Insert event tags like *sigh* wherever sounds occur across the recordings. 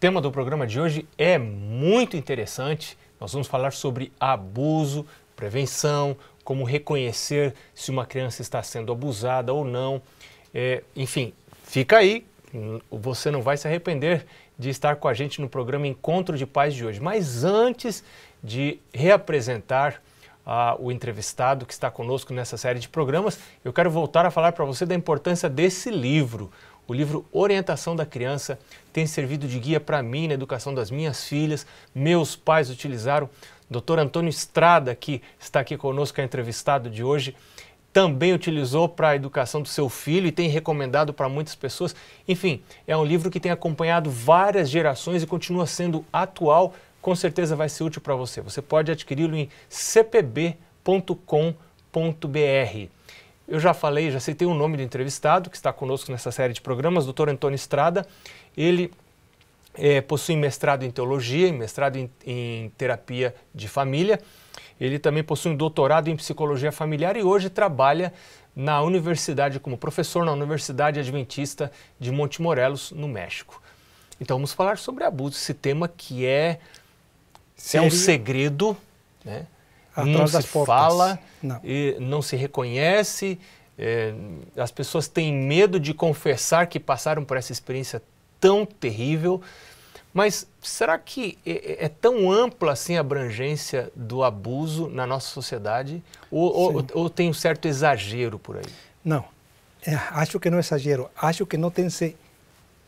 tema do programa de hoje é muito interessante. Nós vamos falar sobre abuso, prevenção, como reconhecer se uma criança está sendo abusada ou não. É, enfim, fica aí, você não vai se arrepender de estar com a gente no programa Encontro de Pais de hoje. Mas antes de reapresentar ah, o entrevistado que está conosco nessa série de programas, eu quero voltar a falar para você da importância desse livro. O livro Orientação da Criança tem servido de guia para mim na educação das minhas filhas. Meus pais utilizaram. Dr. Antônio Estrada, que está aqui conosco, é entrevistado de hoje, também utilizou para a educação do seu filho e tem recomendado para muitas pessoas. Enfim, é um livro que tem acompanhado várias gerações e continua sendo atual. Com certeza vai ser útil para você. Você pode adquiri-lo em cpb.com.br. Eu já falei, já citei o nome do entrevistado, que está conosco nessa série de programas, Dr. Antônio Estrada. Ele é, possui mestrado em teologia e mestrado em, em terapia de família. Ele também possui um doutorado em psicologia familiar e hoje trabalha na universidade como professor na Universidade Adventista de Monte Morelos, no México. Então vamos falar sobre abuso, esse tema que é, é um segredo, né? não se portas. fala, não. E não se reconhece. É, as pessoas têm medo de confessar que passaram por essa experiência tão terrível. Mas será que é, é, é tão ampla assim a abrangência do abuso na nossa sociedade? Ou, ou, ou tem um certo exagero por aí? Não, é, acho que não é exagero. Acho que não tem se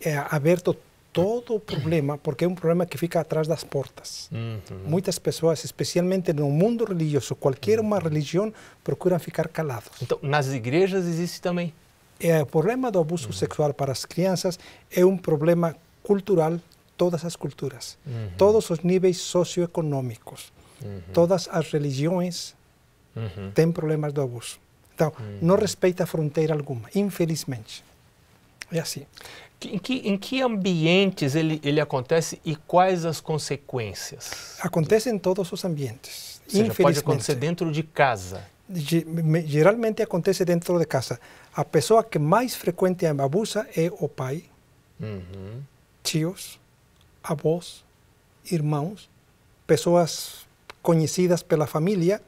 eh, aberto todo o problema, porque é um problema que fica atrás das portas. Uhum. Muitas pessoas, especialmente no mundo religioso, qualquer uma religião, procuram ficar calados. Então, nas igrejas existe também? É, o problema do abuso uhum. sexual para as crianças é um problema cultural, todas as culturas, uhum. todos os níveis socioeconômicos, uhum. todas as religiões uhum. têm problemas do abuso. Então, uhum. não respeita fronteira alguma, infelizmente. É assim. Em que, em que ambientes ele, ele acontece e quais as consequências? Acontece em todos os ambientes. Ou seja, pode acontecer dentro de casa. Geralmente acontece dentro de casa. A pessoa que mais frequente abusa é o pai, uhum. tios, avós, irmãos, pessoas conhecidas pela família.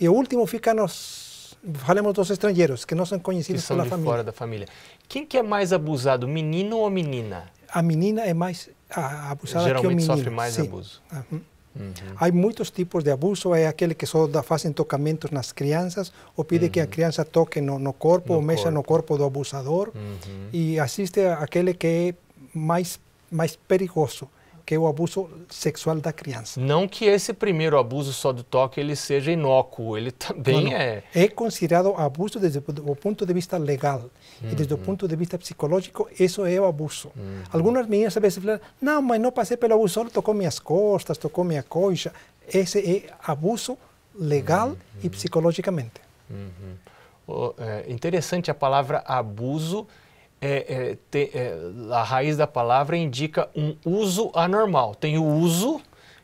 E o último fica nos falemos dos estrangeiros, que não são conhecidos que são pela de família. fora da família. Quem que é mais abusado, menino ou menina? A menina é mais abusada Geralmente que o menino. Geralmente sofre mais Sim. abuso. Uhum. Uhum. Há muitos tipos de abuso, é aquele que só dá, fazem tocamentos nas crianças, ou pede uhum. que a criança toque no, no corpo, no ou mexa corpo. no corpo do abusador, uhum. e assiste aquele que é mais, mais perigoso, que é o abuso sexual da criança. Não que esse primeiro abuso só do toque ele seja inócuo, ele também não, não. é. É considerado abuso desde o ponto de vista legal uhum. e desde o uhum. ponto de vista psicológico, isso é o abuso. Uhum. Algumas meninas às vezes falam: "Não, mas não passei pelo abuso, só tocou minhas costas, tocou minha coxa". Esse é abuso legal uhum. e psicologicamente. Oh, é interessante a palavra abuso é, é, é, a raiz da palavra indica um uso anormal. Tem o uso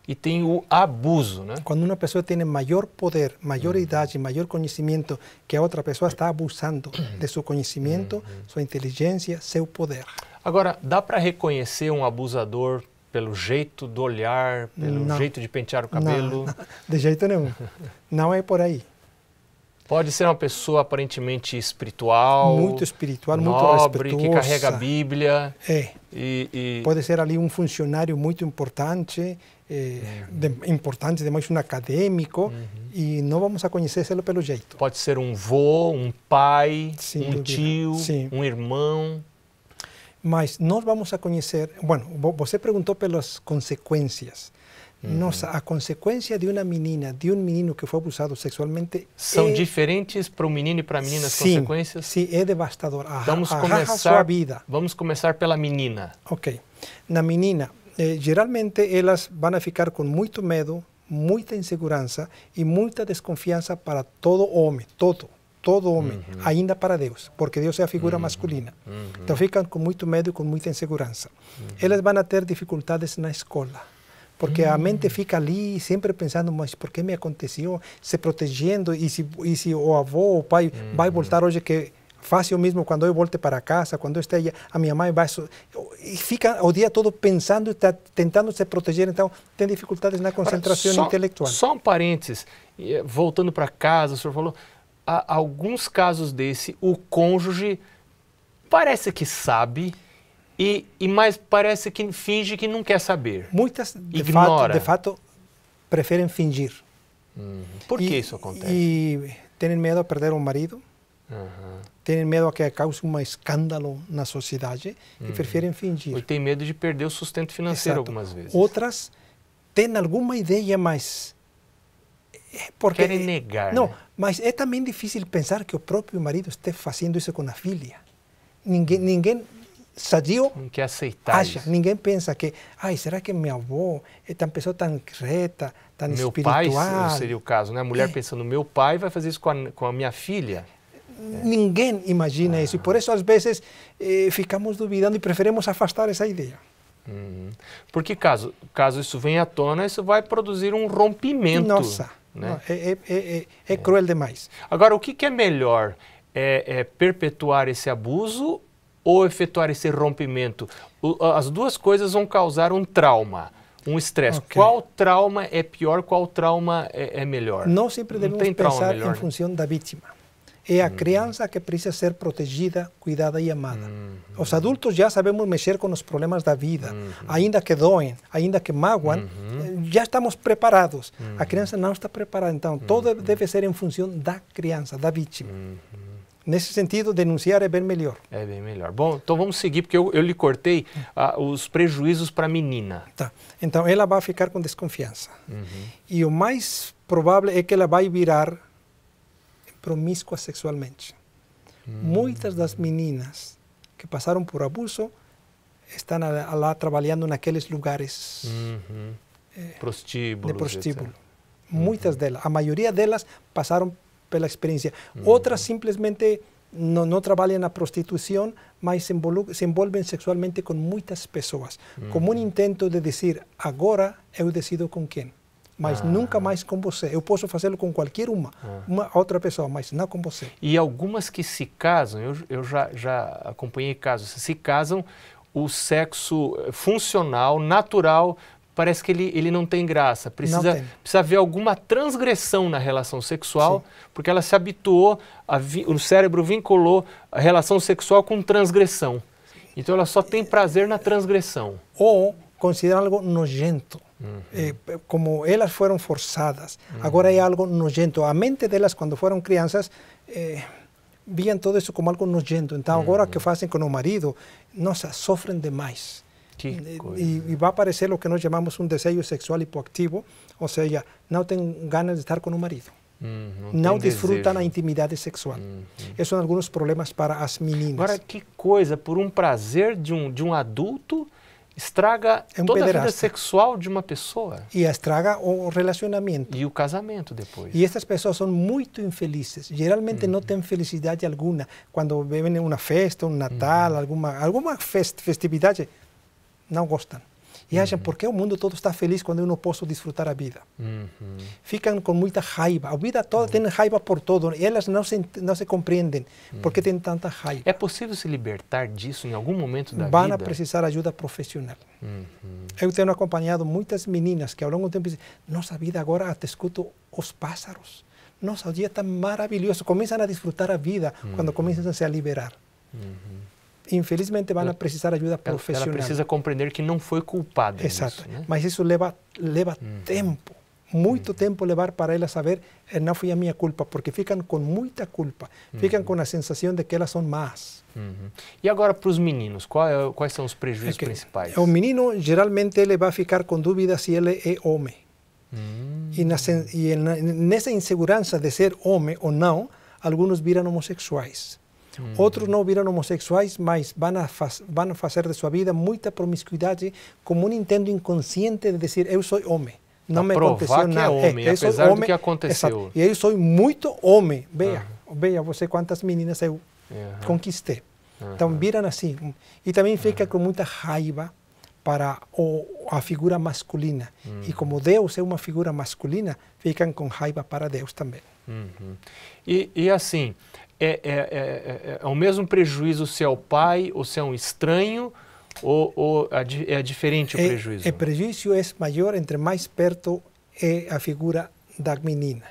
e tem o abuso, né? Quando uma pessoa tem maior poder, maior uhum. idade, maior conhecimento que a outra pessoa está abusando de seu conhecimento, uhum. sua inteligência, seu poder. Agora, dá para reconhecer um abusador pelo jeito do olhar, pelo não. jeito de pentear o cabelo? Não, *laughs* não. de jeito nenhum. não é por aí. Pode ser uma pessoa aparentemente espiritual. Muito espiritual, nobre, muito respeitosa. que carrega a Bíblia. É. E, e... Pode ser ali um funcionário muito importante, eh, uhum. de, importante demais, um acadêmico, uhum. e não vamos a conhecê-lo pelo jeito. Pode ser um vô, um pai, um tio, Sim. um irmão. Mas nós vamos a conhecer, bueno, você perguntou pelas consequências. Uhum. Nossa, a consequência de uma menina, de um menino que foi abusado sexualmente. São é... Eh, diferentes para o menino e para a menina as sim, consequências? Sim, é devastador. vamos a, começar, sua vida. Vamos começar pela menina. Ok. Na menina, eh, geralmente elas vão ficar com muito medo, muita insegurança e muita desconfiança para todo homem, todo. Todo homem, uhum. ainda para Deus, porque Deus é a figura uhum. masculina. Uhum. Então ficam com muito medo e com muita insegurança. Elas vão ter dificuldades na escola porque mm. a mente fica ali sempre pensando, mas por que me aconteceu? Se protegendo, e se, e se o avô, o pai uhum. vai voltar hoje que faça o mesmo quando eu volte para casa, quando eu esteja, a minha mãe vai... E fica o dia todo pensando, está tentando se proteger, então tem dificuldades na concentração Agora, só, intelectual. Só um parênteses, eh, voltando para casa, o senhor falou, há alguns casos desse, o cônjuge parece que sabe e, e mais parece que finge que não quer saber. Muitas, de Ignora. fato, de fato preferem fingir. Uhum. Por que isso acontece? E têm medo de perder o marido, uhum. têm medo de que cause um escândalo na sociedade uhum. e preferem fingir. E têm medo de perder o sustento financeiro Exato. algumas vezes. Outras têm alguma ideia, mas... Eh, porque, Querem negar. Não, né? mas é também difícil pensar que o próprio marido esteja fazendo isso com a filha. Ninguém, ninguém sadio. aceitar. Acha. Ninguém pensa que, ai, será que minha avó é tão pessoa tão reta, tão meu espiritual? Meu pai seria o caso, né? A mulher é. pensando, meu pai vai fazer isso com a, com a minha filha. Ninguém imagina ah. isso. E por isso, às vezes, eh, ficamos duvidando e preferimos afastar essa ideia. Uhum. Porque caso, caso isso venha à tona, isso vai produzir um rompimento. Nossa, né? Não, é, é, é, é, cruel demais. Agora, o que, que é melhor? É, perpetuar esse abuso ou efetuar esse rompimento, as duas coisas vão causar um trauma um estresse. Okay. Qual trauma é pior, qual trauma é, é melhor? Não sempre devemos Não pensar melhor, em né? função da vítima. É a hum. criança que precisa ser protegida, cuidada e amada. Hum. Os adultos já sabemos mexer com os problemas da vida, hum. ainda que doem, ainda que magoam, uhum. eh, já estamos preparados. A uhum. criança não está preparada, então uhum. tudo deve ser em função da criança, da vítima. Nesse sentido, denunciar é bem melhor. É bem melhor. Bom, então vamos seguir, porque eu, eu lhe cortei ah, os prejuízos para a menina. Tá. Então ela vai ficar com desconfiança. Uhum. E o mais provável é que ela vai virar promíscua sexualmente. Uhum. Muitas das meninas que passaram por abuso estão lá trabalhando naqueles lugares. Uhum. É, De prostíbulo. Muitas uhum. delas, a maioria delas passaram pela experiência. Uhum. Outras simplesmente não, não trabalham na prostituição, mas se, envolvem, se envolvem sexualmente com muitas pessoas, uhum. como um intento de dizer: agora eu decido com quem. Mas ah. nunca mais com você. Eu posso fazê-lo com qualquer uma, ah. uma outra pessoa, mas não com você. E algumas que se casam, eu, eu já, já acompanhei casos, se casam o sexo eh, funcional, natural parece que ele, ele não tem graça. Precisa, tem. precisa haver alguma transgressão na relação sexual, Sim. porque ela se habituou, vi, o cérebro vinculou a relação sexual com transgressão. Então ela só tem prazer na transgressão. Ou considera algo nojento. Uhum. Eh, como elas foram forçadas, uhum. agora é algo nojento. A mente delas, quando foram crianças, eh, viam todo isso como algo nojento. Então, agora que fazem com o marido, nossa, sofrem demais. Y, y, va a aparecer lo que nos llamamos un deseo sexual hipoactivo, o sea, não no tengo ganas de estar con un marido. Mm, não, não desfruta intimidade sexual. Esses são alguns problemas para as meninas. Agora, que coisa, por um prazer de um, de um adulto, estraga é um toda pederasta. a vida sexual de uma pessoa. E estraga o relacionamento. E o casamento depois. E essas pessoas são muito infelizes. Geralmente não têm felicidade alguma. Quando bebem uma festa, um Natal, alguma, alguma festividade, não gostam. E uhum. acham, por que o mundo todo está feliz quando eu não posso desfrutar a vida? Uhum. Ficam com muita raiva. A vida toda uhum. tem raiva por todo. Elas não se, não se compreendem uhum. porque tem tanta raiva. É possível se libertar disso em algum momento da vida? vão precisar ajuda profissional. Uhum. Eu tenho acompanhado muitas meninas que ao longo do tempo dizem, nossa vida agora até escuto os pássaros. Nossa, o dia está maravilhoso. Começam a desfrutar a vida uhum. quando começam a se liberar. Uhum infelizmente vão precisar de ajuda profissional. Ela precisa compreender que não foi culpada. Exato. Nisso, né? Mas isso leva leva uhum. tempo, muito uhum. tempo levar para ela saber eh, não foi a minha culpa, porque ficam com muita culpa, uhum. ficam com a sensação de que elas são más. Uhum. E agora para os meninos, qual, é quais são os prejuízos é que, principais? É o menino geralmente ele vai ficar com dúvida se ele é homem. E, na, hum. e na, nessa insegurança de ser homem ou não, alguns viram homossexuais. Hum. Outros não viram homossexuais, mas vão, a faz, vão fazer de sua vida muita promiscuidade como um intento inconsciente de dizer eu sou homem. Não a me aconteceu nada. É homem, é, eu sou homem, que aconteceu. Exato. E eu sou muito homem. Veja, uhum. veja você quantas meninas eu uhum. conquistei. Uhum. Então viram assim. E também fica com muita raiva para o, a figura masculina. E mm. como Deus é uma figura masculina, ficam com raiva para Deus também. Uhum. E, e, assim, é, é, é, é, o mesmo prejuízo se é o pai ou se é um estranho ou, ou é diferente o prejuízo? O prejuízo é maior entre mais perto é a figura da menina.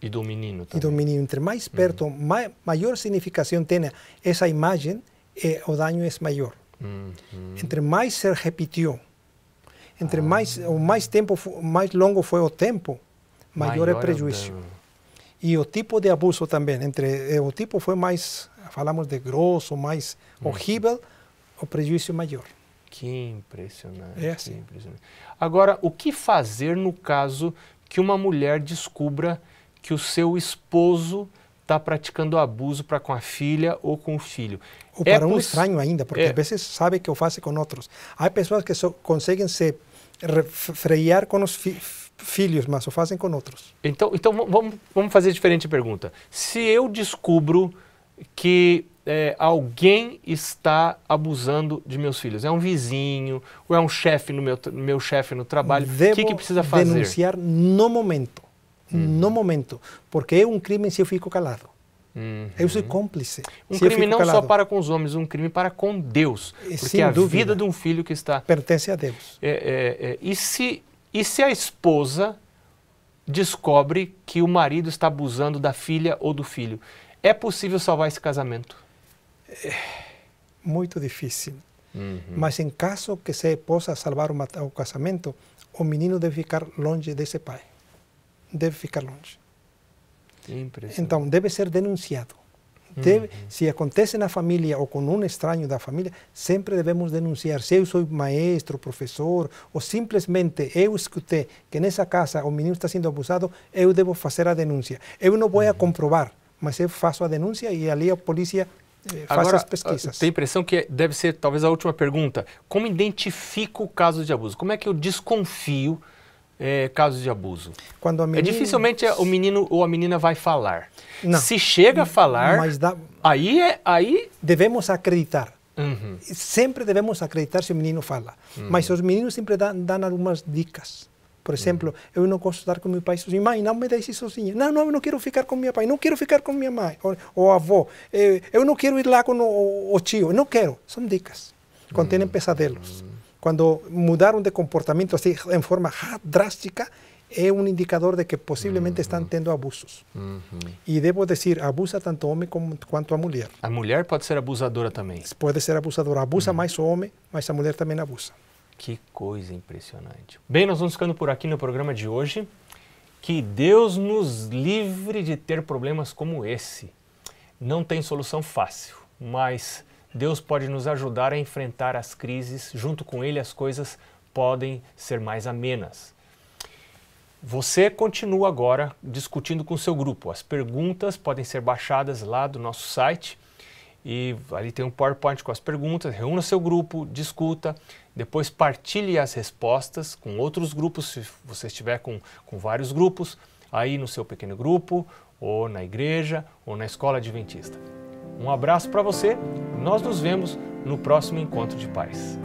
E do menino também. E do menino. Entre mais perto, uhum. maior significação tem essa imagem, eh, o dano é maior. Uhum. Entre mais se repetiu, entre ah. mais, o mais tempo, mais longo foi o tempo, maior, maior é o prejuízo. E o tipo de abuso também, entre eh, o tipo foi mais, falamos de grosso, mais uhum. horrível, o prejuízo maior. Que impressionante, é assim. impressionante. Agora, o que fazer no caso que uma mulher descubra que o seu esposo está praticando abuso para com a filha ou com o filho. Ou é para é um estranho ainda, porque é. às vezes sabe que eu faço com outros. Há pessoas que só conseguem se refrear com os filhos filhos, mas o fazem com outros. Então, então vamos, vamos fazer diferente pergunta. Se eu descubro que é, alguém está abusando de meus filhos, é um vizinho ou é um chefe no meu, meu chefe no trabalho, o que, que precisa fazer? Denunciar no momento, hum. no momento, porque é um crime se eu fico calado. Uhum. Eu sou cúmplice. Um crime não calado. só para com os homens, um crime para com Deus. Porque Sem a dúvida, vida de um filho que está. Pertence a Deus. É, é, é, e se e se a esposa descobre que o marido está abusando da filha ou do filho, é possível salvar esse casamento? É muito difícil. Uhum. Mas em caso que se possa salvar o, o casamento, o menino deve ficar longe desse pai. Deve ficar longe. Então, deve ser denunciado. Deve, uhum. Se acontece na família ou com um estranho da família, sempre devemos denunciar. Se eu sou maestro, professor, ou simplesmente eu escutei que nessa casa o menino está sendo abusado, eu devo fazer a denúncia. Eu não vou uhum. a comprovar, mas eu faço a denúncia e ali a polícia eh, Agora, faz as pesquisas. Ah, tem a impressão que deve ser talvez a última pergunta. Como identifico o caso de abuso? Como é que eu desconfio? é, casos de abuso? Quando a é, menina... é, dificilmente o menino ou a menina vai falar. Não. Se chega a falar, Mas dá... aí é aí devemos acreditar. Uhum. Sempre devemos acreditar se o menino fala. Uhum. Mas os meninos sempre dão, dão algumas dicas. Por uhum. exemplo, uhum. eu não gosto de estar com meu pai sozinho. Mãe, não me deixe sozinha. Não, não, eu não quero ficar com meu pai. Não quero ficar com minha mãe ou, ou Eu, eu não quero ir lá com o, o tio. Eu não quero. São dicas. Contêm uhum. pesadelos. Uhum. Cuando mudaron de comportamiento así en forma drástica, es un indicador de que posiblemente uh -huh. están tendo abusos. Uh -huh. Y debo decir, abusa tanto homem como, quanto a mulher. A mulher pode ser abusadora também. Pode ser abusadora. Abusa uh -huh. mais o homem, mas a mulher também abusa. Que coisa impressionante. Bem, nós vamos ficando por aqui no programa de hoje. Que Deus nos livre de ter problemas como esse. Não tem solução fácil, mas Deus pode nos ajudar a enfrentar as crises, junto com Ele as coisas podem ser mais amenas. Você continua agora discutindo com seu grupo. As perguntas podem ser baixadas lá do nosso site e ali tem um PowerPoint com as perguntas. Reúna seu grupo, discuta, depois partilhe as respostas com outros grupos, se você estiver com, com vários grupos, aí no seu pequeno grupo, ou na igreja, ou na escola adventista. Um abraço para você. Nós nos vemos no próximo encontro de paz.